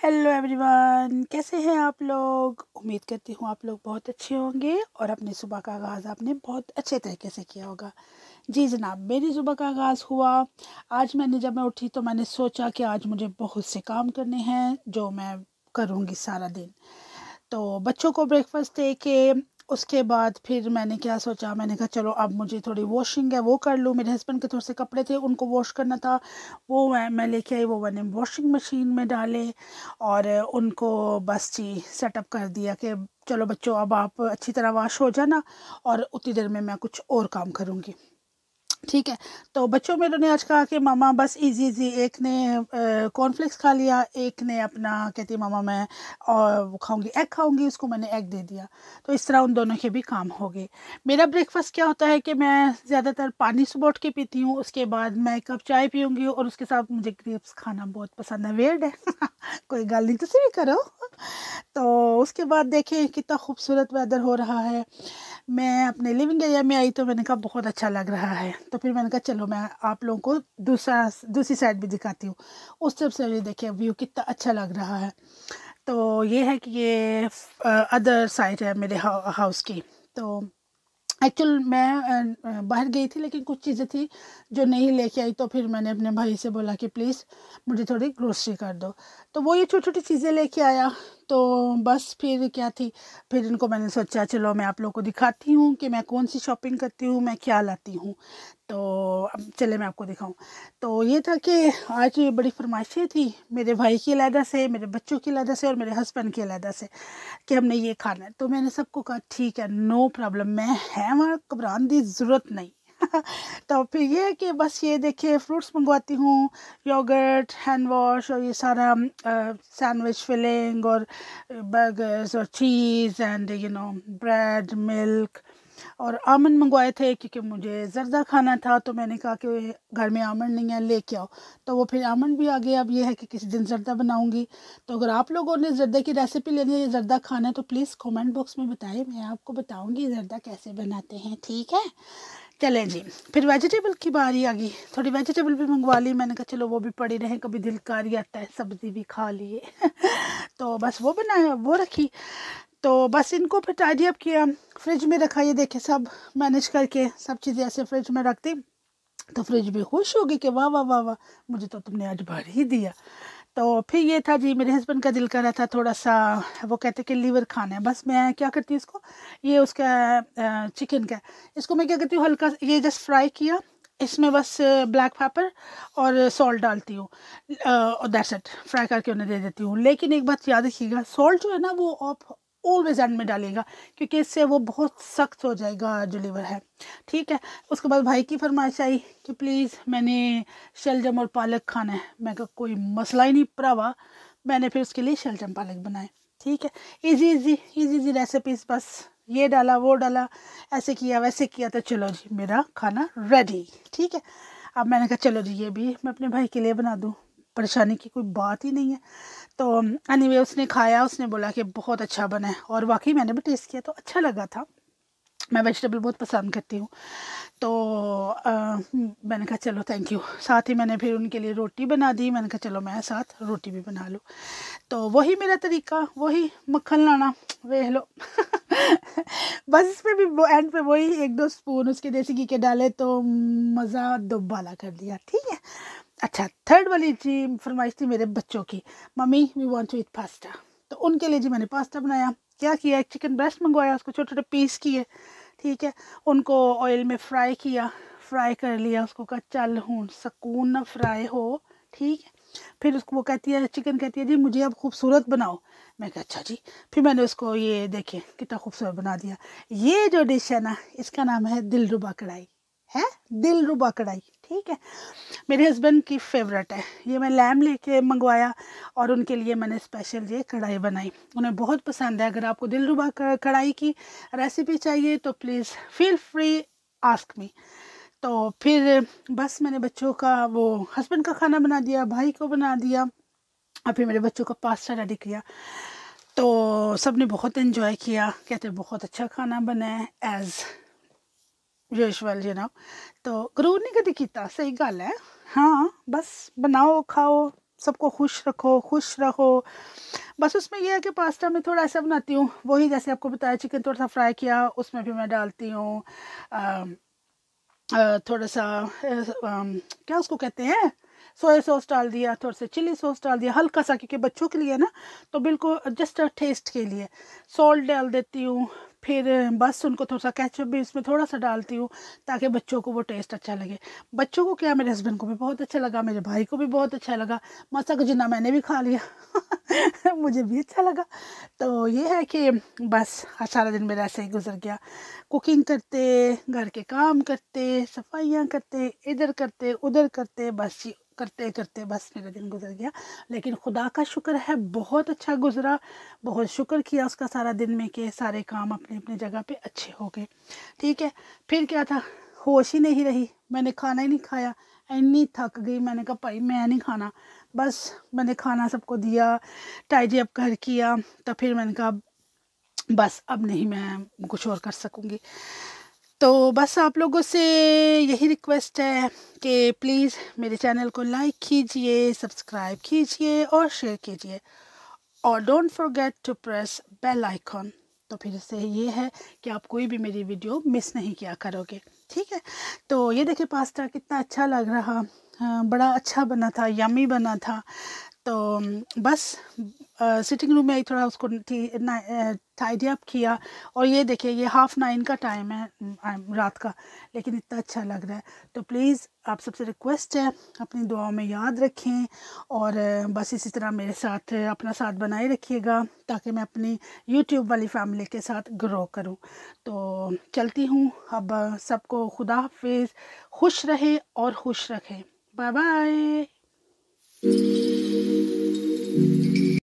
hello everyone कैसे हैं आप लोग उम्मीद करती हूँ आप लोग बहुत अच्छे होंगे और अपने सुबह का आगाज़ आपने बहुत अच्छे तरीके से किया होगा जी जनाब मेरी सुबह का आगाज़ हुआ आज मैंने जब मैं उठी तो मैंने सोचा कि आज मुझे बहुत से काम करने हैं जो मैं करूँगी सारा दिन तो बच्चों को ब्रेकफास्ट दे के उसके बाद फिर मैंने क्या सोचा मैंने कहा चलो अब मुझे थोड़ी वॉशिंग है वो कर लूँ मेरे हस्बैंड के थोड़े से कपड़े थे उनको वॉश करना था वो मैं मैं लेके आई वो मैंने वॉशिंग मशीन में डाले और उनको बस जी सेटअप कर दिया कि चलो बच्चों अब आप अच्छी तरह वॉश हो जाना और उतनी देर में मैं कुछ और काम करूँगी ठीक है तो बच्चों मेरे ने आज कहा कि मामा बस इजी इजी एक ने कॉर्नफ्लेक्स खा लिया एक ने अपना कहती मामा मैं और खाऊंगी एग खाऊंगी उसको मैंने एग दे दिया तो इस तरह उन दोनों के भी काम हो गए मेरा ब्रेकफास्ट क्या होता है कि मैं ज़्यादातर पानी सुबह उठ के पीती हूँ उसके बाद मैं कप चाय पीऊँगी और उसके साथ मुझे ग्रेप्स खाना बहुत पसंद है वेर्ड है कोई गल नहीं तो तुम भी करो तो उसके बाद देखें कितना खूबसूरत वेदर हो रहा है मैं अपने लिविंग एरिया में आई तो मैंने कहा बहुत अच्छा लग रहा है तो फिर मैंने कहा चलो मैं आप लोगों को दूसरा दूसरी साइड भी दिखाती हूँ उस तरफ से भी देखिए व्यू कितना अच्छा लग रहा है तो ये है कि ये अदर साइड है मेरे हाउस की तो एक्चुअल मैं बाहर गई थी लेकिन कुछ चीज़ें थी जो नहीं लेके आई तो फिर मैंने अपने भाई से बोला कि प्लीज़ मुझे थोड़ी ग्रोसरी कर दो तो वो ये छोटी छोटी चीज़ें लेके आया तो बस फिर क्या थी फिर इनको मैंने सोचा चलो मैं आप लोग को दिखाती हूँ कि मैं कौन सी शॉपिंग करती हूँ मैं क्या लाती हूँ तो अब चले मैं आपको दिखाऊं तो ये था कि आज ये बड़ी फरमाइशें थी मेरे भाई की अलहदा से मेरे बच्चों की अलहदा से और मेरे हस्बैंड की अलहदा से कि हमने ये खाना है तो मैंने सबको कहा ठीक है नो प्रॉब्लम मैं है वहाँ घबरान दी ज़रूरत नहीं तो फिर ये है कि बस ये देखिए फ्रूट्स मंगवाती हूँ योगर्ट हैंड वॉश और ये सारा सैंडविच फिलिंग और बर्गर्स और cheese and you know bread milk और आमन मंगवाए थे क्योंकि मुझे जर्दा खाना था तो मैंने कहा कि घर में आमन नहीं है ले के आओ तो वो फिर आमन भी आ गया अब ये है कि किसी दिन जर्दा बनाऊंगी तो अगर आप लोगों ने जर्दे की रेसिपी लेनी है ज़रदा जर्दा खाना है तो प्लीज़ कमेंट बॉक्स में बताएं मैं आपको बताऊंगी जर्दा कैसे बनाते हैं ठीक है चलें जी फिर वेजिटेबल की बारी आ गई थोड़ी वेजिटेबल भी मंगवा ली मैंने कहा चलो वो भी पड़ी रहे कभी दिल कारी आता है सब्ज़ी भी खा लिए तो बस वो बनाया वो रखी तो बस इनको फिर टाइडी अप किया फ्रिज में रखा ये देखे सब मैनेज करके सब चीज़ें ऐसे फ्रिज में रख दी तो फ्रिज भी खुश होगी कि वाह वाह वाह वाह मुझे तो तुमने आज भर ही दिया तो फिर ये था जी मेरे हस्बैंड का दिल कर रहा था थोड़ा सा वो कहते कि लीवर खाना है बस मैं क्या करती हूँ इसको ये उसका चिकन का इसको मैं क्या करती हूँ हल्का ये जस्ट फ्राई किया इसमें बस ब्लैक पेपर और सॉल्ट डालती हूँ और दैट्स इट फ्राई करके उन्हें दे देती हूँ लेकिन एक बात याद रखिएगा सॉल्ट जो है ना वो आप ऑलवेज एंड में डालेगा क्योंकि इससे वो बहुत सख्त हो जाएगा जो लीवर है ठीक है उसके बाद भाई की फरमाइश आई कि प्लीज़ मैंने शलजम और पालक खाना है मैं कहा कोई मसला ही नहीं पड़ा मैंने फिर उसके लिए शलजम पालक बनाए ठीक है easy easy easy easy recipes बस ये डाला वो डाला ऐसे किया वैसे किया तो चलो जी मेरा खाना रेडी ठीक है अब मैंने कहा चलो जी ये भी मैं अपने भाई के लिए बना दूँ परेशानी की कोई बात ही नहीं है तो एनी um, anyway, उसने खाया उसने बोला कि बहुत अच्छा बना है और वाकई मैंने भी टेस्ट किया तो अच्छा लगा था मैं वेजिटेबल बहुत पसंद करती हूँ तो आ, uh, मैंने कहा चलो थैंक यू साथ ही मैंने फिर उनके लिए रोटी बना दी मैंने कहा चलो मैं साथ रोटी भी बना लूँ तो वही मेरा तरीका वही मक्खन लाना वेह लो बस इसमें भी एंड पे वही एक दो स्पून उसके देसी घी के डाले तो मज़ा दुबाला कर दिया ठीक है अच्छा थर्ड वाली जी फरमाइश थी मेरे बच्चों की mummy we want to eat pasta तो उनके लिए जी मैंने पास्ता बनाया क्या किया एक चिकन ब्रेस्ट मंगवाया उसको छोटे छोटे पीस किए ठीक है उनको ऑयल में फ्राई किया फ्राई कर लिया उसको कहा चल हूँ सकून ना फ्राई हो ठीक है फिर उसको वो कहती है चिकन कहती है जी मुझे अब खूबसूरत बनाओ मैं कहा अच्छा जी फिर मैंने उसको ये देखे कितना खूबसूरत बना दिया ये जो डिश है ना इसका नाम है दिलरुबा कढ़ाई है दिल रुबा कढ़ाई ठीक है मेरे हस्बैंड की फेवरेट है ये मैं लैम लेके मंगवाया और उनके लिए मैंने स्पेशल ये कढ़ाई बनाई उन्हें बहुत पसंद है अगर आपको दिल रुबा कढ़ाई की रेसिपी चाहिए तो please feel free ask me तो फिर बस मैंने बच्चों का वो हस्बैंड का खाना बना दिया भाई को बना दिया और फिर मेरे बच्चों का पास्ता रेडी किया तो सब ने बहुत इन्जॉय किया कहते बहुत अच्छा खाना बनाए एज़ ਯਸ਼ਵਲ जी ਨਾ तो ਗਰੂ ਨਹੀਂ कभी किया सही गल है हाँ बस बनाओ खाओ सबको खुश रखो खुश रहो बस उसमें यह है कि पास्ता में थोड़ा ऐसा बनाती हूँ वही जैसे आपको बताया चिकन थोड़ा सा फ्राई किया उसमें भी मैं डालती हूँ थोड़ा सा आ, क्या उसको कहते हैं सोया सॉस डाल दिया थोड़ा सा चिली सॉस डाल दिया हल्का सा क्योंकि बच्चों के लिए ना तो बिल्कुल जस्ट टेस्ट के लिए सॉल्ट डाल देती हूँ फिर बस उनको थोड़ा सा कैचअप भी इसमें थोड़ा सा डालती हूँ ताकि बच्चों को वो टेस्ट अच्छा लगे बच्चों को क्या मेरे हस्बैंड को भी बहुत अच्छा लगा मेरे भाई को भी बहुत अच्छा लगा मसा का जिन्ना मैंने भी खा लिया मुझे भी अच्छा लगा तो ये है कि बस सारा दिन मेरा ऐसे ही गुजर गया कुकिंग करते घर के काम करते सफाइयाँ करते इधर करते उधर करते बस जी करते करते बस मेरा दिन गुजर गया लेकिन खुदा का शुक्र है बहुत अच्छा गुजरा बहुत शुक्र किया उसका सारा दिन में कि सारे काम अपने अपने जगह पे अच्छे हो गए ठीक है फिर क्या था होश ही नहीं रही मैंने खाना ही नहीं खाया इन्नी थक गई मैंने कहा भाई मैं नहीं खाना बस मैंने खाना सबको दिया टाइजी अप कर किया तो फिर मैंने कहा बस अब नहीं मैं कुछ और कर सकूँगी तो बस आप लोगों से यही रिक्वेस्ट है कि प्लीज़ मेरे चैनल को लाइक कीजिए सब्सक्राइब कीजिए और शेयर कीजिए और don't forget to press bell icon तो फिर से ये है कि आप कोई भी मेरी वीडियो मिस नहीं किया करोगे ठीक है तो ये देखिए पास्ता कितना अच्छा लग रहा हाँ, बड़ा अच्छा बना था यमी बना था तो बस सिटिंग रूम में ही थोड़ा उसको टाइडी अप किया और ये देखिए ये हाफ़ नाइन का टाइम है रात का लेकिन इतना अच्छा लग रहा है तो प्लीज़ आप सबसे रिक्वेस्ट है अपनी दुआओं में याद रखें और बस इसी तरह मेरे साथ अपना साथ बनाए रखिएगा ताकि मैं अपनी यूट्यूब वाली फैमिली के साथ ग्रो करूं तो चलती हूँ अब सबको खुदा हाफिज़ खुश रहे और खुश रखें बाय बाय